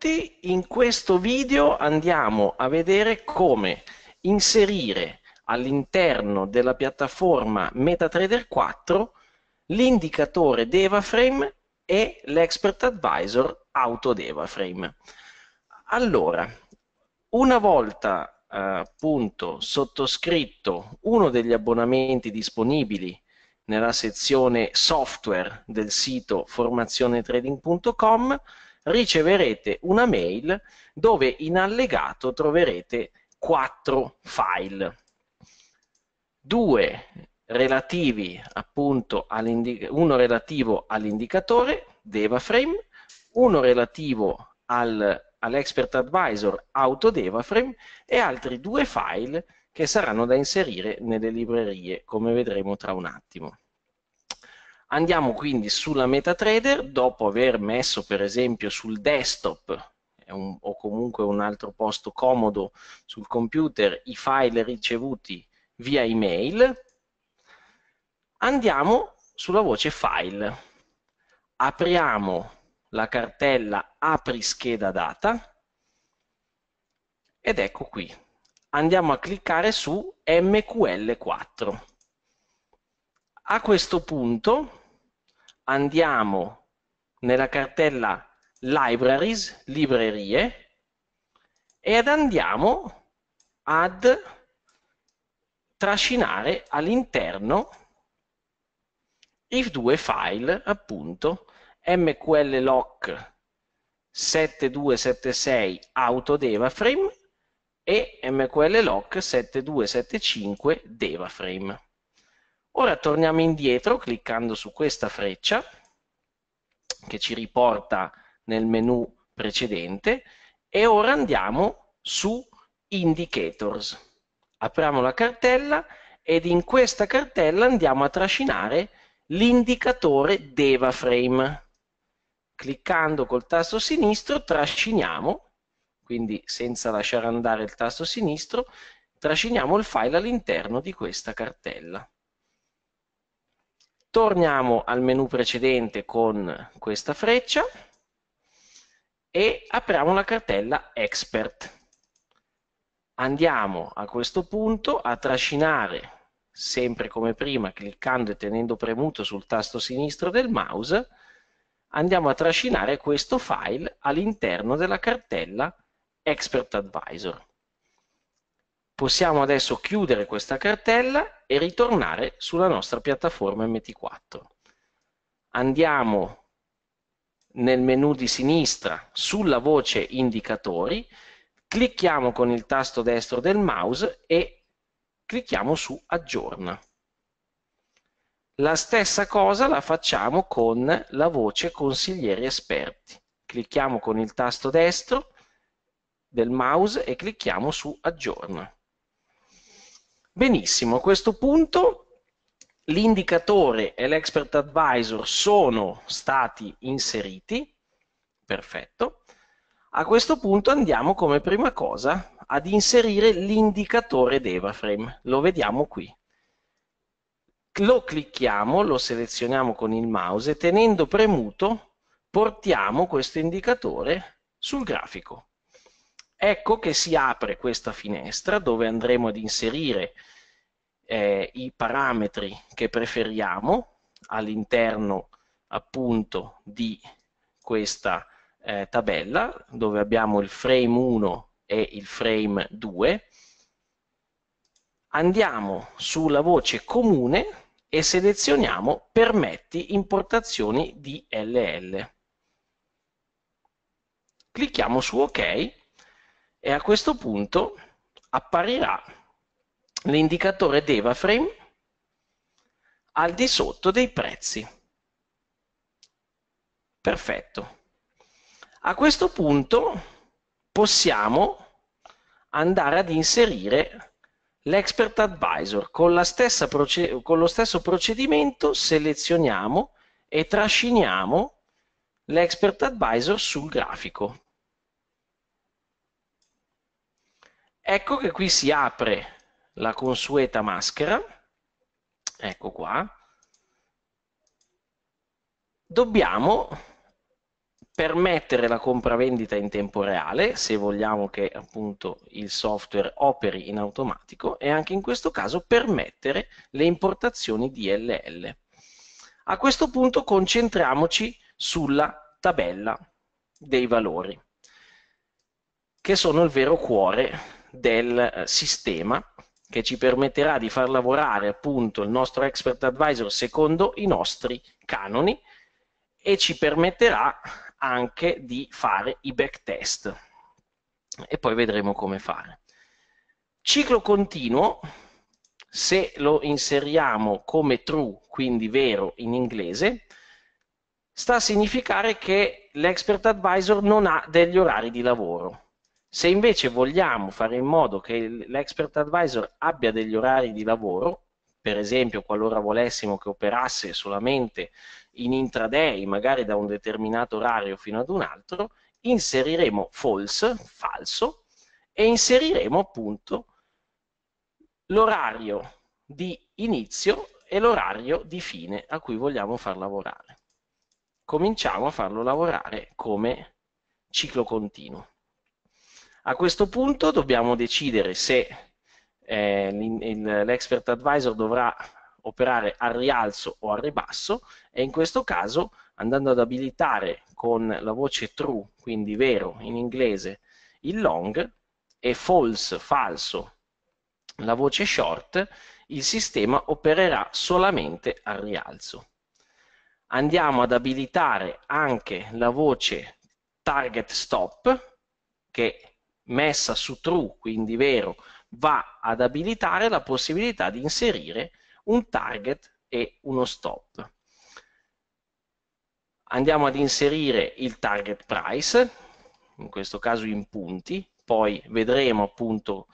tutti, in questo video andiamo a vedere come inserire all'interno della piattaforma MetaTrader 4 l'indicatore DevaFrame e l'Expert Advisor AutoDevaFrame. Allora, una volta eh, appunto sottoscritto uno degli abbonamenti disponibili nella sezione software del sito formazionetrading.com, riceverete una mail dove in allegato troverete quattro file. Due relativi appunto uno relativo all'indicatore DevaFrame, uno relativo al, all'Expert Advisor Auto DevaFrame e altri due file che saranno da inserire nelle librerie, come vedremo tra un attimo. Andiamo quindi sulla MetaTrader, dopo aver messo per esempio sul desktop un, o comunque un altro posto comodo sul computer i file ricevuti via email, andiamo sulla voce file, apriamo la cartella apri scheda data ed ecco qui, andiamo a cliccare su MQL4. A questo punto andiamo nella cartella Libraries, librerie, ed andiamo ad trascinare all'interno i due file, appunto, mqlloc 7276 autodevaframe e mqlloc 7275 devaframe. Ora torniamo indietro cliccando su questa freccia che ci riporta nel menu precedente e ora andiamo su Indicators. Apriamo la cartella ed in questa cartella andiamo a trascinare l'indicatore DevaFrame. Cliccando col tasto sinistro trasciniamo, quindi senza lasciare andare il tasto sinistro, trasciniamo il file all'interno di questa cartella. Torniamo al menu precedente con questa freccia e apriamo la cartella Expert. Andiamo a questo punto a trascinare sempre come prima cliccando e tenendo premuto sul tasto sinistro del mouse andiamo a trascinare questo file all'interno della cartella Expert Advisor. Possiamo adesso chiudere questa cartella e ritornare sulla nostra piattaforma MT4. Andiamo nel menu di sinistra sulla voce indicatori, clicchiamo con il tasto destro del mouse e clicchiamo su aggiorna. La stessa cosa la facciamo con la voce consiglieri esperti. Clicchiamo con il tasto destro del mouse e clicchiamo su aggiorna. Benissimo, a questo punto l'indicatore e l'expert advisor sono stati inseriti, perfetto. A questo punto andiamo come prima cosa ad inserire l'indicatore d'Evaframe, lo vediamo qui. Lo clicchiamo, lo selezioniamo con il mouse e tenendo premuto portiamo questo indicatore sul grafico. Ecco che si apre questa finestra dove andremo ad inserire eh, i parametri che preferiamo all'interno appunto di questa eh, tabella dove abbiamo il frame 1 e il frame 2 andiamo sulla voce comune e selezioniamo permetti importazioni di LL. Clicchiamo su ok e a questo punto apparirà l'indicatore DevaFrame al di sotto dei prezzi. Perfetto. A questo punto possiamo andare ad inserire l'expert advisor. Con, con lo stesso procedimento selezioniamo e trasciniamo l'expert advisor sul grafico. Ecco che qui si apre la consueta maschera, ecco qua. Dobbiamo permettere la compravendita in tempo reale se vogliamo che appunto il software operi in automatico e anche in questo caso permettere le importazioni DLL. A questo punto concentriamoci sulla tabella dei valori che sono il vero cuore del eh, sistema che ci permetterà di far lavorare appunto il nostro expert advisor secondo i nostri canoni e ci permetterà anche di fare i backtest e poi vedremo come fare. Ciclo continuo, se lo inseriamo come true, quindi vero in inglese, sta a significare che l'expert advisor non ha degli orari di lavoro. Se invece vogliamo fare in modo che l'expert advisor abbia degli orari di lavoro, per esempio qualora volessimo che operasse solamente in intraday, magari da un determinato orario fino ad un altro, inseriremo false, falso, e inseriremo appunto l'orario di inizio e l'orario di fine a cui vogliamo far lavorare. Cominciamo a farlo lavorare come ciclo continuo. A questo punto dobbiamo decidere se eh, l'expert advisor dovrà operare al rialzo o al ribasso e in questo caso andando ad abilitare con la voce true, quindi vero in inglese, il long e false, falso, la voce short, il sistema opererà solamente al rialzo. Andiamo ad abilitare anche la voce target stop che messa su true, quindi vero, va ad abilitare la possibilità di inserire un target e uno stop. Andiamo ad inserire il target price, in questo caso in punti, poi vedremo appunto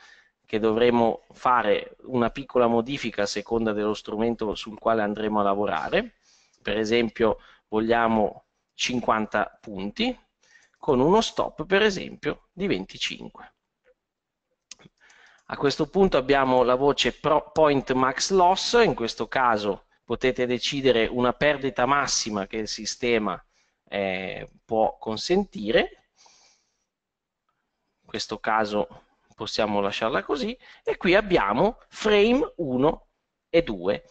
che dovremo fare una piccola modifica a seconda dello strumento sul quale andremo a lavorare, per esempio vogliamo 50 punti, con uno stop per esempio di 25. A questo punto abbiamo la voce point max loss, in questo caso potete decidere una perdita massima che il sistema eh, può consentire, in questo caso possiamo lasciarla così, e qui abbiamo frame 1 e 2,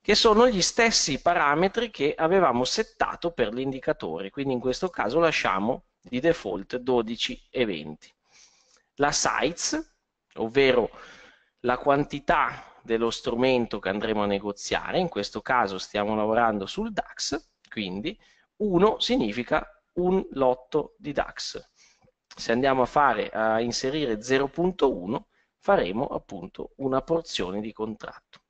che sono gli stessi parametri che avevamo settato per l'indicatore, quindi in questo caso lasciamo di default 12 e 20. La size, ovvero la quantità dello strumento che andremo a negoziare, in questo caso stiamo lavorando sul DAX, quindi 1 significa un lotto di DAX. Se andiamo a, fare, a inserire 0.1 faremo appunto una porzione di contratto.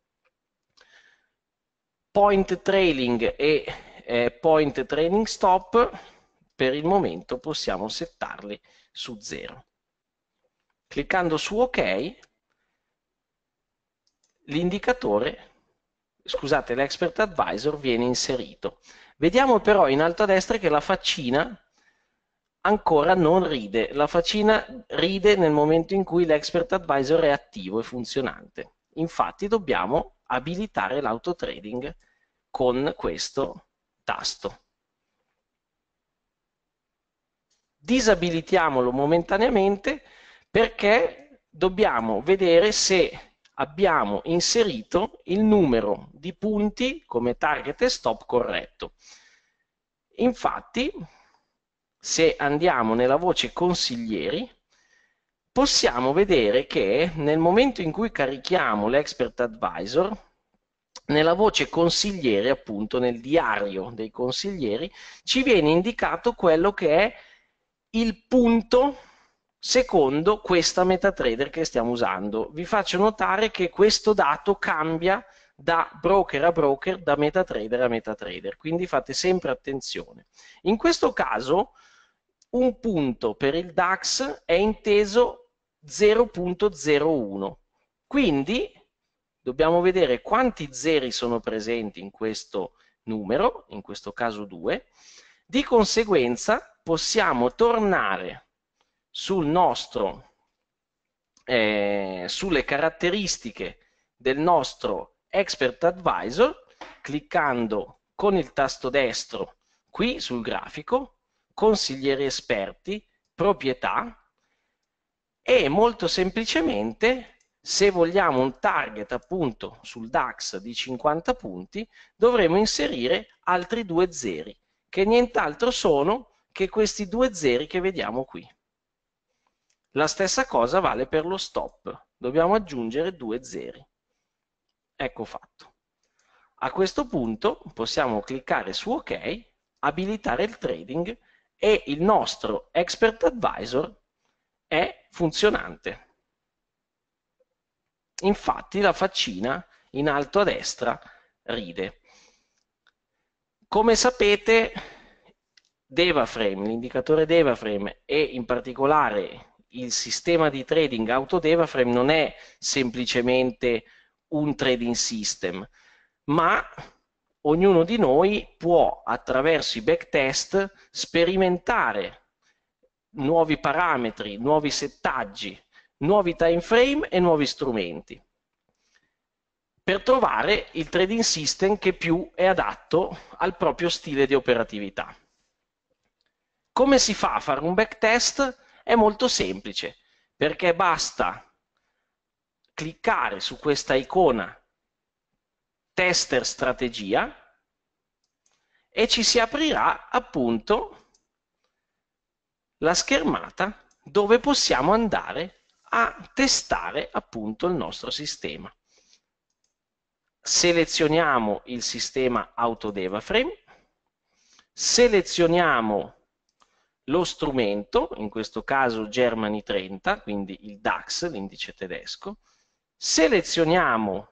Point trailing e eh, point trailing stop per il momento possiamo settarli su 0. Cliccando su OK, l'indicatore, scusate, l'expert advisor viene inserito. Vediamo però in alto a destra che la faccina ancora non ride. La faccina ride nel momento in cui l'expert advisor è attivo e funzionante. Infatti dobbiamo abilitare l'autotrading con questo tasto. disabilitiamolo momentaneamente perché dobbiamo vedere se abbiamo inserito il numero di punti come target e stop corretto. Infatti, se andiamo nella voce consiglieri, possiamo vedere che nel momento in cui carichiamo l'expert advisor, nella voce consiglieri, appunto nel diario dei consiglieri, ci viene indicato quello che è il punto secondo questa MetaTrader che stiamo usando. Vi faccio notare che questo dato cambia da broker a broker, da MetaTrader a MetaTrader, quindi fate sempre attenzione. In questo caso un punto per il DAX è inteso 0.01, quindi dobbiamo vedere quanti zeri sono presenti in questo numero, in questo caso 2, di conseguenza possiamo tornare sul nostro, eh, sulle caratteristiche del nostro Expert Advisor cliccando con il tasto destro qui sul grafico, consiglieri esperti, proprietà e molto semplicemente se vogliamo un target appunto sul DAX di 50 punti dovremo inserire altri due zeri che nient'altro sono che questi due zeri che vediamo qui. La stessa cosa vale per lo stop, dobbiamo aggiungere due zeri. Ecco fatto. A questo punto possiamo cliccare su OK, abilitare il trading e il nostro Expert Advisor è funzionante. Infatti la faccina in alto a destra ride. Come sapete, DevaFrame, l'indicatore DevaFrame e in particolare il sistema di trading auto AutoDevaFrame non è semplicemente un trading system, ma ognuno di noi può attraverso i backtest sperimentare nuovi parametri, nuovi settaggi, nuovi time frame e nuovi strumenti per trovare il trading system che più è adatto al proprio stile di operatività. Come si fa a fare un backtest? È molto semplice, perché basta cliccare su questa icona tester strategia e ci si aprirà appunto la schermata dove possiamo andare a testare appunto il nostro sistema selezioniamo il sistema AutoDevaFrame, selezioniamo lo strumento, in questo caso Germany 30, quindi il DAX, l'indice tedesco, selezioniamo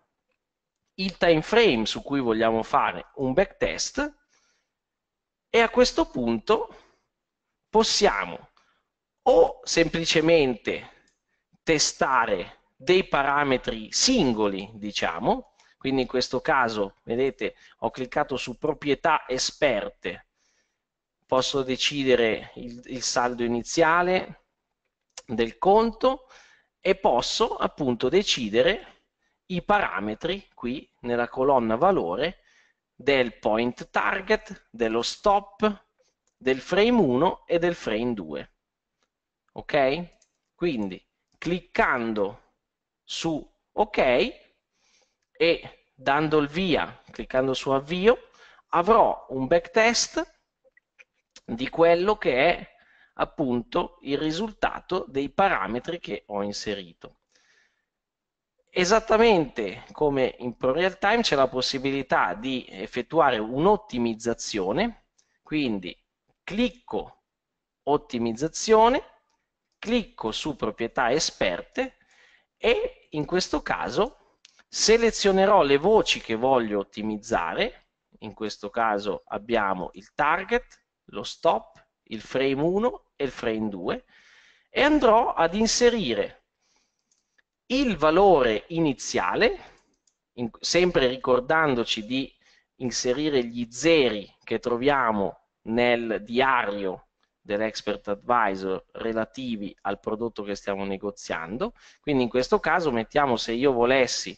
il time frame su cui vogliamo fare un backtest e a questo punto possiamo o semplicemente testare dei parametri singoli, diciamo, quindi in questo caso, vedete, ho cliccato su proprietà esperte, posso decidere il, il saldo iniziale del conto e posso appunto decidere i parametri qui nella colonna valore del point target, dello stop, del frame 1 e del frame 2. Ok? Quindi cliccando su ok e dando il via, cliccando su avvio, avrò un backtest di quello che è appunto il risultato dei parametri che ho inserito. Esattamente come in ProReal Time c'è la possibilità di effettuare un'ottimizzazione, quindi clicco ottimizzazione, clicco su proprietà esperte e in questo caso selezionerò le voci che voglio ottimizzare, in questo caso abbiamo il target, lo stop, il frame 1 e il frame 2 e andrò ad inserire il valore iniziale, in, sempre ricordandoci di inserire gli zeri che troviamo nel diario dell'expert advisor relativi al prodotto che stiamo negoziando, quindi in questo caso mettiamo se io volessi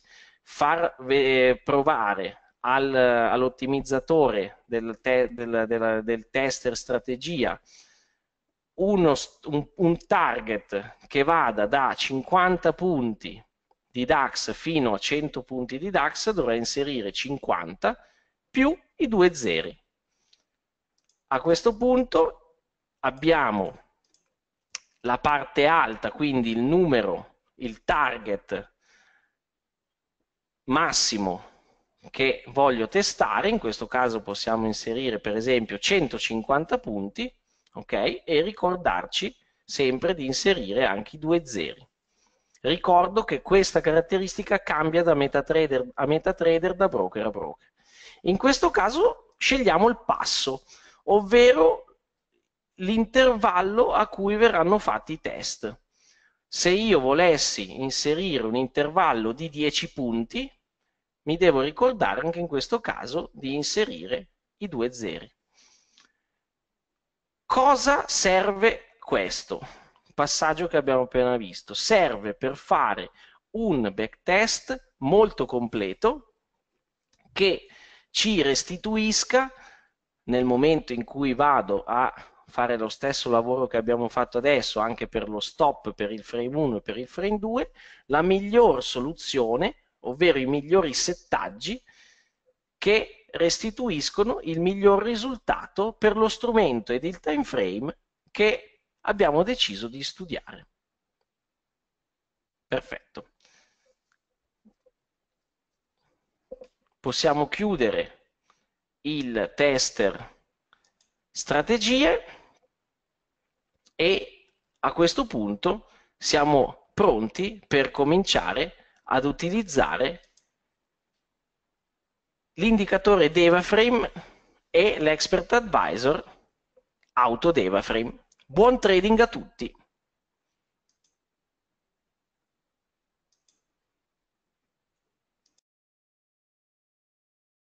far eh, provare al, all'ottimizzatore del, te- del, del, del, tester strategia uno, un, un target che vada da 50 punti di DAX fino a 100 punti di DAX dovrà inserire 50 più i due zeri. A questo punto abbiamo la parte alta, quindi il numero, il target massimo che voglio testare, in questo caso possiamo inserire per esempio 150 punti, ok? E ricordarci sempre di inserire anche i due zeri. Ricordo che questa caratteristica cambia da MetaTrader a MetaTrader, da broker a broker. In questo caso scegliamo il passo, ovvero l'intervallo a cui verranno fatti i test se io volessi inserire un intervallo di 10 punti, mi devo ricordare anche in questo caso di inserire i due zeri. Cosa serve questo? Passaggio che abbiamo appena visto. Serve per fare un backtest molto completo che ci restituisca nel momento in cui vado a fare lo stesso lavoro che abbiamo fatto adesso anche per lo stop, per il frame 1 e per il frame 2, la miglior soluzione, ovvero i migliori settaggi che restituiscono il miglior risultato per lo strumento ed il time frame che abbiamo deciso di studiare. Perfetto. Possiamo chiudere il tester strategie e a questo punto siamo pronti per cominciare ad utilizzare l'indicatore DevaFrame e l'Expert Advisor Auto DevaFrame. Buon trading a tutti!